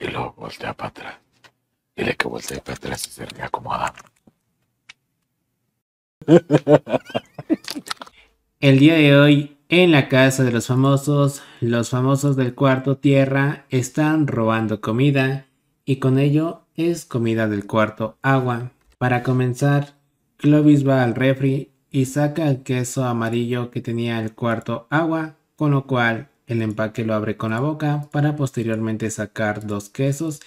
Y luego voltea para atrás. Dile que voltee para atrás y se le acomoda. El día de hoy, en la casa de los famosos, los famosos del cuarto tierra están robando comida y con ello es comida del cuarto agua. Para comenzar, Clovis va al refri y saca el queso amarillo que tenía el cuarto agua, con lo cual el empaque lo abre con la boca para posteriormente sacar dos quesos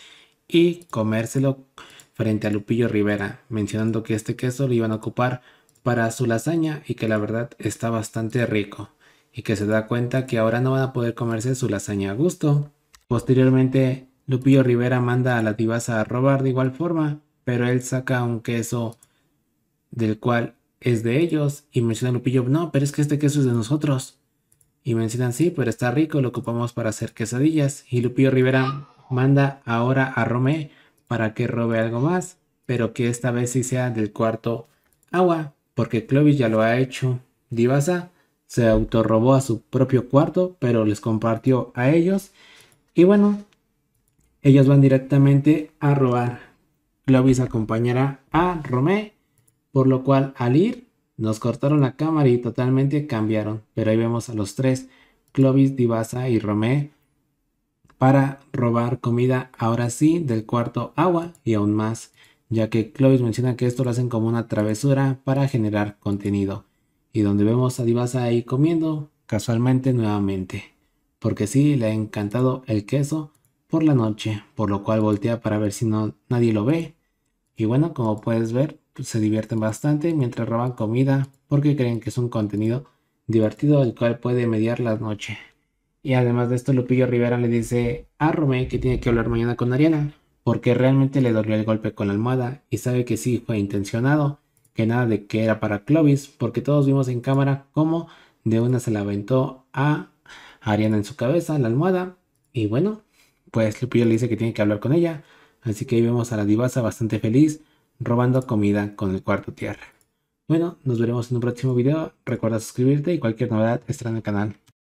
y comérselo frente a Lupillo Rivera, mencionando que este queso lo iban a ocupar para su lasaña y que la verdad está bastante rico y que se da cuenta que ahora no van a poder comerse su lasaña a gusto. Posteriormente, Lupillo Rivera manda a la divasa a robar de igual forma, pero él saca un queso del cual es de ellos y menciona a Lupillo, no, pero es que este queso es de nosotros. Y mencionan, sí, pero está rico, lo ocupamos para hacer quesadillas. Y Lupillo Rivera manda ahora a Romé para que robe algo más, pero que esta vez sí sea del cuarto agua, porque Clovis ya lo ha hecho. Divasa se autorrobó a su propio cuarto, pero les compartió a ellos. Y bueno, ellos van directamente a robar. Clovis acompañará a Romé, por lo cual al ir nos cortaron la cámara y totalmente cambiaron, pero ahí vemos a los tres, Clovis, Divasa y Romé, para robar comida, ahora sí, del cuarto agua y aún más, ya que Clovis menciona que esto lo hacen como una travesura para generar contenido, y donde vemos a Divasa ahí comiendo, casualmente nuevamente, porque sí, le ha encantado el queso por la noche, por lo cual voltea para ver si no, nadie lo ve, y bueno, como puedes ver, pues, se divierten bastante mientras roban comida porque creen que es un contenido divertido el cual puede mediar la noche. Y además de esto, Lupillo Rivera le dice a Rome. que tiene que hablar mañana con Ariana porque realmente le dolió el golpe con la almohada y sabe que sí fue intencionado, que nada de que era para Clovis, porque todos vimos en cámara cómo de una se la aventó a Ariana en su cabeza, la almohada, y bueno, pues Lupillo le dice que tiene que hablar con ella, así que ahí vemos a la divasa bastante feliz robando comida con el cuarto tierra. Bueno, nos veremos en un próximo video. Recuerda suscribirte y cualquier novedad estará en el canal.